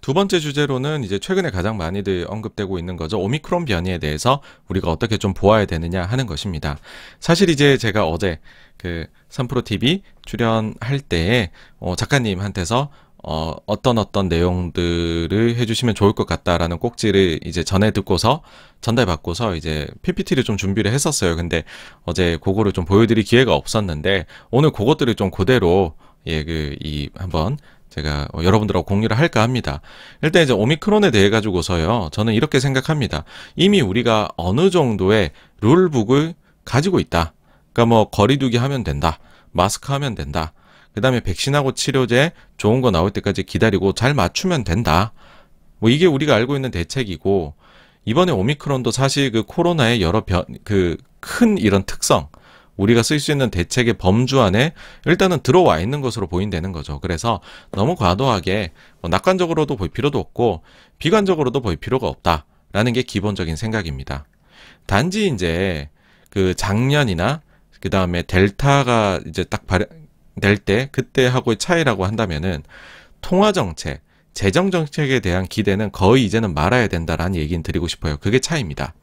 두 번째 주제로는 이제 최근에 가장 많이들 언급되고 있는 거죠. 오미크론 변이에 대해서 우리가 어떻게 좀 보아야 되느냐 하는 것입니다. 사실 이제 제가 어제 그 삼프로 TV 출연할 때에 어, 작가님한테서 어, 어떤 어떤 내용들을 해주시면 좋을 것 같다라는 꼭지를 이제 전해 듣고서 전달받고서 이제 PPT를 좀 준비를 했었어요. 근데 어제 그거를 좀 보여드릴 기회가 없었는데 오늘 그것들을 좀 그대로 예, 그, 이, 한번 제가 어, 여러분들하고 공유를 할까 합니다. 일단 이제 오미크론에 대해 가지고서요. 저는 이렇게 생각합니다. 이미 우리가 어느 정도의 룰북을 가지고 있다. 그러니까 뭐 거리두기 하면 된다. 마스크 하면 된다. 그다음에 백신하고 치료제 좋은 거 나올 때까지 기다리고 잘 맞추면 된다. 뭐 이게 우리가 알고 있는 대책이고 이번에 오미크론도 사실 그 코로나의 여러 변 그 큰 이런 특성 우리가 쓸 수 있는 대책의 범주 안에 일단은 들어와 있는 것으로 보인다는 거죠. 그래서 너무 과도하게 뭐 낙관적으로도 볼 필요도 없고 비관적으로도 볼 필요가 없다라는 게 기본적인 생각입니다. 단지 이제 그 작년이나 그 다음에 델타가 이제 딱 발현 될때 그때 하고의 차이라고 한다면은 통화 정책, 재정 정책에 대한 기대는 거의 이제는 말아야 된다라는 얘기는 드리고 싶어요. 그게 차이입니다.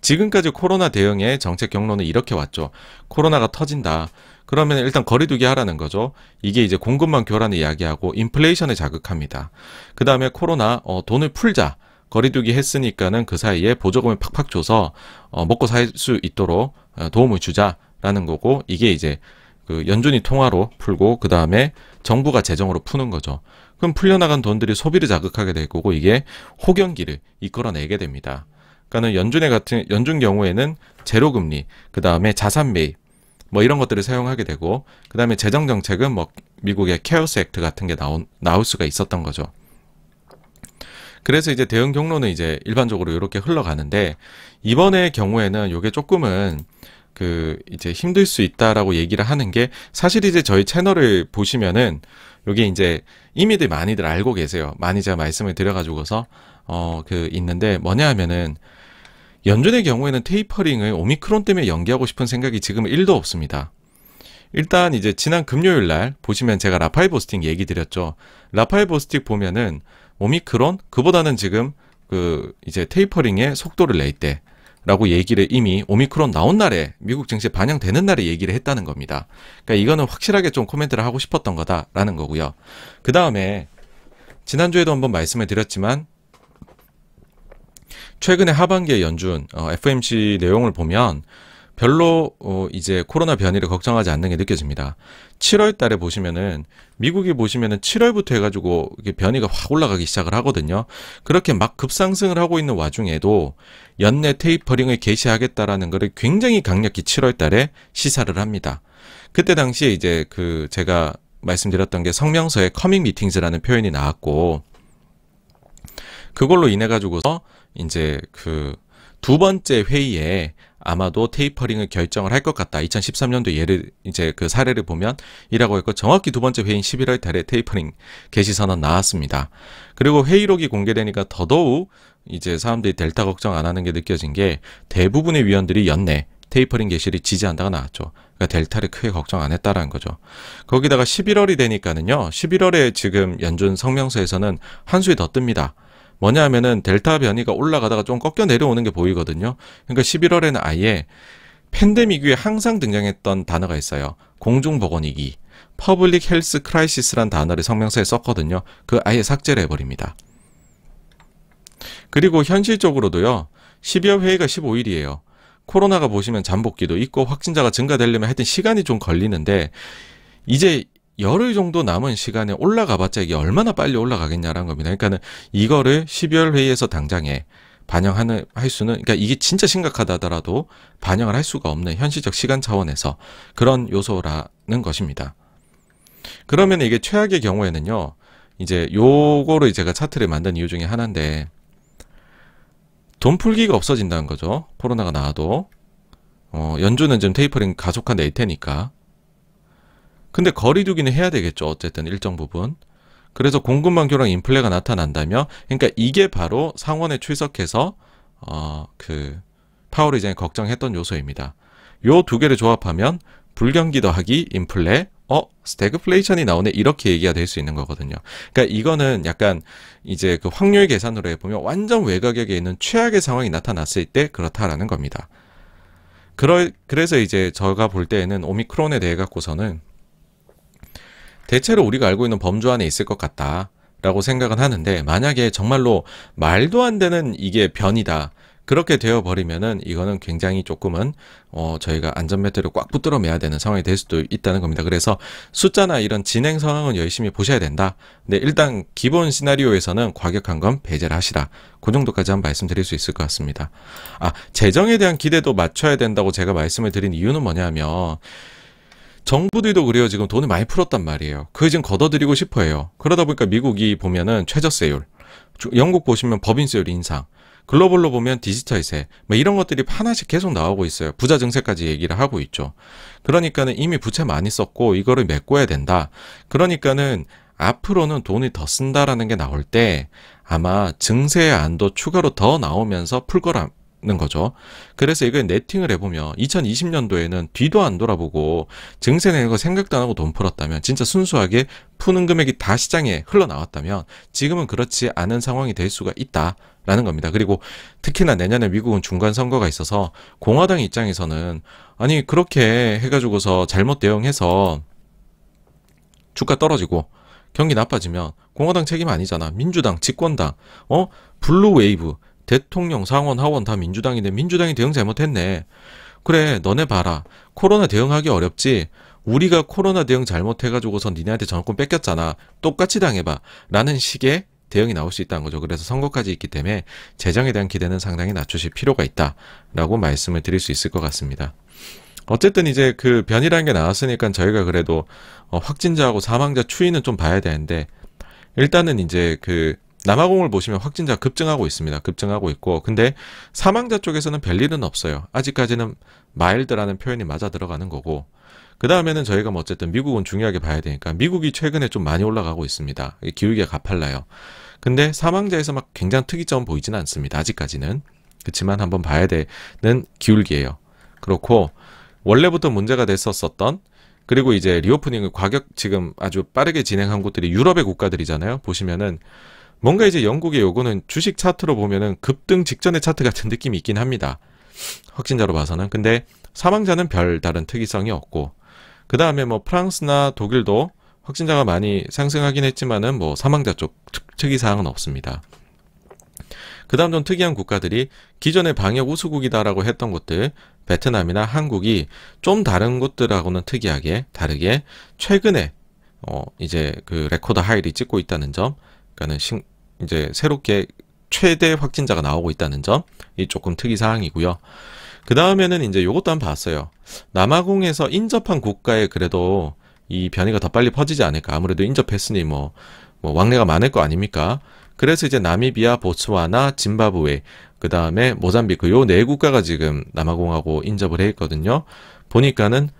지금까지 코로나 대응의 정책 경로는 이렇게 왔죠. 코로나가 터진다. 그러면 일단 거리두기 하라는 거죠. 이게 이제 공급망 교란을 이야기하고 인플레이션에 자극합니다. 그 다음에 코로나 어, 돈을 풀자. 거리두기 했으니까는 그 사이에 보조금을 팍팍 줘서 어, 먹고 살 수 있도록 어, 도움을 주자라는 거고 이게 이제 그 연준이 통화로 풀고 그 다음에 정부가 재정으로 푸는 거죠. 그럼 풀려나간 돈들이 소비를 자극하게 될 거고 이게 호경기를 이끌어내게 됩니다. 그러니까는 연준의 같은 연준 경우에는 제로 금리, 그 다음에 자산 매입 뭐 이런 것들을 사용하게 되고 그 다음에 재정 정책은 뭐 미국의 케어스 액트 같은 게 나온 나올 수가 있었던 거죠. 그래서 이제 대응 경로는 이제 일반적으로 이렇게 흘러가는데 이번의 경우에는 요게 조금은 그 이제 힘들 수 있다라고 얘기를 하는 게 사실 이제 저희 채널을 보시면은 요게 이제 이미들 많이들 알고 계세요. 많이 제가 말씀을 드려가지고서 어 그 있는데 뭐냐 하면은 연준의 경우에는 테이퍼링을 오미크론 때문에 연기하고 싶은 생각이 지금 1도 없습니다. 일단 이제 지난 금요일 날 보시면 제가 라파엘 보스틱 얘기 드렸죠. 라파엘 보스틱 보면은 오미크론 그보다는 지금 그 이제 테이퍼링의 속도를 낼 때 라고 얘기를 이미 오미크론 나온 날에 미국 증시에 반영되는 날에 얘기를 했다는 겁니다. 그러니까 이거는 확실하게 좀 코멘트를 하고 싶었던 거다라는 거고요. 그 다음에 지난주에도 한번 말씀을 드렸지만 최근에 하반기에 연준 어, FMC 내용을 보면 별로 어, 이제 코로나 변이를 걱정하지 않는 게 느껴집니다. 7월 달에 보시면은 미국이 보시면은 7월부터 해가지고 이게 변이가 확 올라가기 시작을 하거든요. 그렇게 막 급상승을 하고 있는 와중에도 연내 테이퍼링을 개시하겠다라는 거를 굉장히 강력히 7월 달에 시사를 합니다. 그때 당시에 이제 그 제가 말씀드렸던 게 성명서에 커밍 미팅즈라는 표현이 나왔고 그걸로 인해 가지고서 이제 그 두 번째 회의에 아마도 테이퍼링을 결정을 할 것 같다. 2013년도 예를 이제 그 사례를 보면 이라고 했고 정확히 두 번째 회의인 11월 달에 테이퍼링 개시 선언 나왔습니다. 그리고 회의록이 공개되니까 더더욱 이제 사람들이 델타 걱정 안 하는 게 느껴진 게 대부분의 위원들이 연내 테이퍼링 개시를 지지한다가 나왔죠. 그러니까 델타를 크게 걱정 안 했다라는 거죠. 거기다가 11월이 되니까는요. 11월에 지금 연준 성명서에서는 한 수에 더 뜹니다. 뭐냐 하면은 델타 변이가 올라가다가 좀 꺾여 내려오는 게 보이거든요. 그러니까 11월에는 아예 팬데믹 위에 항상 등장했던 단어가 있어요. 공중보건위기, 퍼블릭 헬스 크라이시스란 단어를 성명서에 썼거든요. 그 아예 삭제를 해버립니다. 그리고 현실적으로도요. 12월 회의가 15일이에요. 코로나가 보시면 잠복기도 있고 확진자가 증가되려면 하여튼 시간이 좀 걸리는데 이제 열흘 정도 남은 시간에 올라가봤자 이게 얼마나 빨리 올라가겠냐라는 겁니다. 그러니까는 이거를 12월 회의에서 당장에 반영하는 할 수는 그러니까 이게 진짜 심각하다더라도 반영을 할 수가 없는 현실적 시간 차원에서 그런 요소라는 것입니다. 그러면 이게 최악의 경우에는요. 이제 요거를 제가 차트를 만든 이유 중에 하나인데 돈 풀기가 없어진다는 거죠. 코로나가 나와도 어, 연준은 지금 테이퍼링 가속화낼 테니까 근데 거리두기는 해야 되겠죠. 어쨌든 일정 부분. 그래서 공급망교랑 인플레가 나타난다면, 그러니까 이게 바로 상원에 출석해서 어 그 파월 의장이 걱정했던 요소입니다. 요 두 개를 조합하면 불경기 더하기 인플레 어 스태그플레이션이 나오네 이렇게 얘기가 될 수 있는 거거든요. 그러니까 이거는 약간 이제 그 확률 계산으로 해보면 완전 외곽에 있는 최악의 상황이 나타났을 때 그렇다라는 겁니다. 그러, 그래서 이제 제가 볼 때에는 오미크론에 대해 갖고서는 대체로 우리가 알고 있는 범주 안에 있을 것 같다. 라고 생각은 하는데 만약에 정말로 말도 안 되는 이게 변이다. 그렇게 되어 버리면은 이거는 굉장히 조금은 어 저희가 안전벨트를 꽉 붙들어 매야 되는 상황이 될 수도 있다는 겁니다. 그래서 숫자나 이런 진행 상황은 열심히 보셔야 된다. 근데 네, 일단 기본 시나리오에서는 과격한 건 배제를 하시라. 그 정도까지 한 말씀드릴 수 있을 것 같습니다. 아 재정에 대한 기대도 맞춰야 된다고 제가 말씀을 드린 이유는 뭐냐면 정부들도 그래요. 지금 돈을 많이 풀었단 말이에요. 그게 지금 걷어들이고 싶어 해요. 그러다 보니까 미국이 보면은 최저세율, 영국 보시면 법인세율 인상, 글로벌로 보면 디지털세, 뭐 이런 것들이 하나씩 계속 나오고 있어요. 부자 증세까지 얘기를 하고 있죠. 그러니까는 이미 부채 많이 썼고 이거를 메꿔야 된다. 그러니까는 앞으로는 돈이 더 쓴다라는 게 나올 때 아마 증세 안도 추가로 더 나오면서 풀 거라 는 거죠. 그래서 이걸 네팅을 해보면 2020년도에는 뒤도 안 돌아보고 증세 내는 거 생각도 안 하고 돈 풀었다면 진짜 순수하게 푸는 금액이 다 시장에 흘러나왔다면 지금은 그렇지 않은 상황이 될 수가 있다. 라는 겁니다. 그리고 특히나 내년에 미국은 중간 선거가 있어서 공화당 입장에서는 아니 그렇게 해가지고서 잘못 대응해서 주가 떨어지고 경기 나빠지면 공화당 책임 아니잖아. 민주당, 집권당, 어 블루 웨이브 대통령 상원 하원 다 민주당인데 민주당이 대응 잘못했네. 그래 너네 봐라 코로나 대응하기 어렵지 우리가 코로나 대응 잘못해가지고선 니네한테 정권 뺏겼잖아 똑같이 당해봐 라는 식의 대응이 나올 수 있다는 거죠. 그래서 선거까지 있기 때문에 재정에 대한 기대는 상당히 낮추실 필요가 있다라고 말씀을 드릴 수 있을 것 같습니다. 어쨌든 이제 그 변이라는 게 나왔으니까 저희가 그래도 어, 확진자하고 사망자 추이는 좀 봐야 되는데 일단은 이제 그 남아공을 보시면 확진자 급증하고 있습니다. 급증하고 있고 근데 사망자 쪽에서는 별일은 없어요. 아직까지는 마일드라는 표현이 맞아 들어가는 거고 그 다음에는 저희가 뭐 어쨌든 미국은 중요하게 봐야 되니까 미국이 최근에 좀 많이 올라가고 있습니다. 기울기가 가팔라요. 근데 사망자에서 막 굉장히 특이점 보이진 않습니다. 아직까지는. 그렇지만 한번 봐야 되는 기울기예요. 그렇고 원래부터 문제가 됐었었던 그리고 이제 리오프닝을 과격 지금 아주 빠르게 진행한 곳들이 유럽의 국가들이잖아요. 보시면은 뭔가 이제 영국의 요거는 주식 차트로 보면은 급등 직전의 차트 같은 느낌이 있긴 합니다. 확진자로 봐서는. 근데 사망자는 별 다른 특이성이 없고 그 다음에 뭐 프랑스나 독일도 확진자가 많이 상승하긴 했지만은 뭐 사망자 쪽 특이 사항은 없습니다. 그 다음 좀 특이한 국가들이 기존의 방역 우수국이다라고 했던 곳들, 베트남이나 한국이 좀 다른 곳들하고는 특이하게, 다르게, 최근에, 어, 이제 그 레코드 하이를 찍고 있다는 점, 그러니까는 신, 이제 새롭게 최대 확진자가 나오고 있다는 점이 조금 특이 사항이고요. 그 다음에는 이제 요것도 한번 봤어요. 남아공에서 인접한 국가에 그래도 이 변이가 더 빨리 퍼지지 않을까. 아무래도 인접했으니 뭐, 뭐 왕래가 많을 거 아닙니까? 그래서 이제 나미비아, 보츠와나, 짐바브웨, 그 다음에 모잠비크 요 네 국가가 지금 남아공하고 인접을 해 있거든요. 보니까는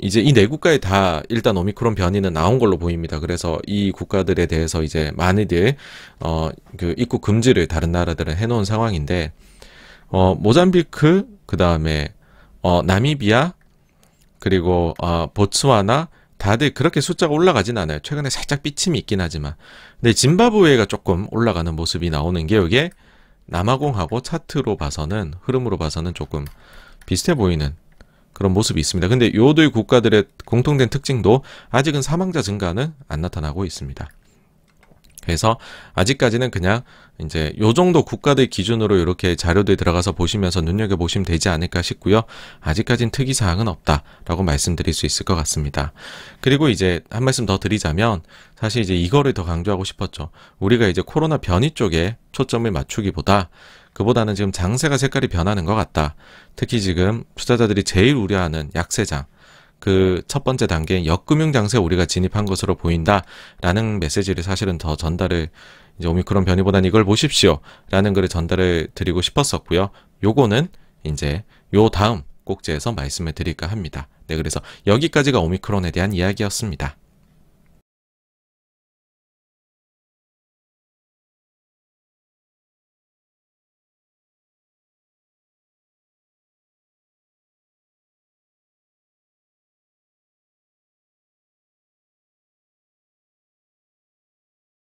이제 이 네 국가에 다 일단 오미크론 변이는 나온 걸로 보입니다. 그래서 이 국가들에 대해서 이제 많이들 어그 입국 금지를 다른 나라들은 해놓은 상황인데 어 모잠비크 그 다음에 어 나미비아 그리고 어 보츠와나 다들 그렇게 숫자가 올라가진 않아요. 최근에 살짝 삐침이 있긴 하지만 근데 짐바브웨가 조금 올라가는 모습이 나오는 게 이게 남아공하고 차트로 봐서는 흐름으로 봐서는 조금 비슷해 보이는 그런 모습이 있습니다. 근데 요의 국가들의 공통된 특징도 아직은 사망자 증가는 안 나타나고 있습니다. 그래서 아직까지는 그냥 이제 요 정도 국가들 기준으로 이렇게 자료들 들어가서 보시면서 눈여겨 보시면 되지 않을까 싶고요. 아직까진 특이 사항은 없다라고 말씀드릴 수 있을 것 같습니다. 그리고 이제 한 말씀 더 드리자면 사실 이제 이거를 더 강조하고 싶었죠. 우리가 이제 코로나 변이 쪽에 초점을 맞추기보다 그보다는 지금 장세가 색깔이 변하는 것 같다. 특히 지금 투자자들이 제일 우려하는 약세장. 그 첫 번째 단계인 역금융 장세 우리가 진입한 것으로 보인다라는 메시지를 사실은 더 전달을 이제 오미크론 변이보다는 이걸 보십시오라는 글을 전달을 드리고 싶었었고요. 요거는 이제 요 다음 꼭지에서 말씀을 드릴까 합니다. 네, 그래서 여기까지가 오미크론에 대한 이야기였습니다.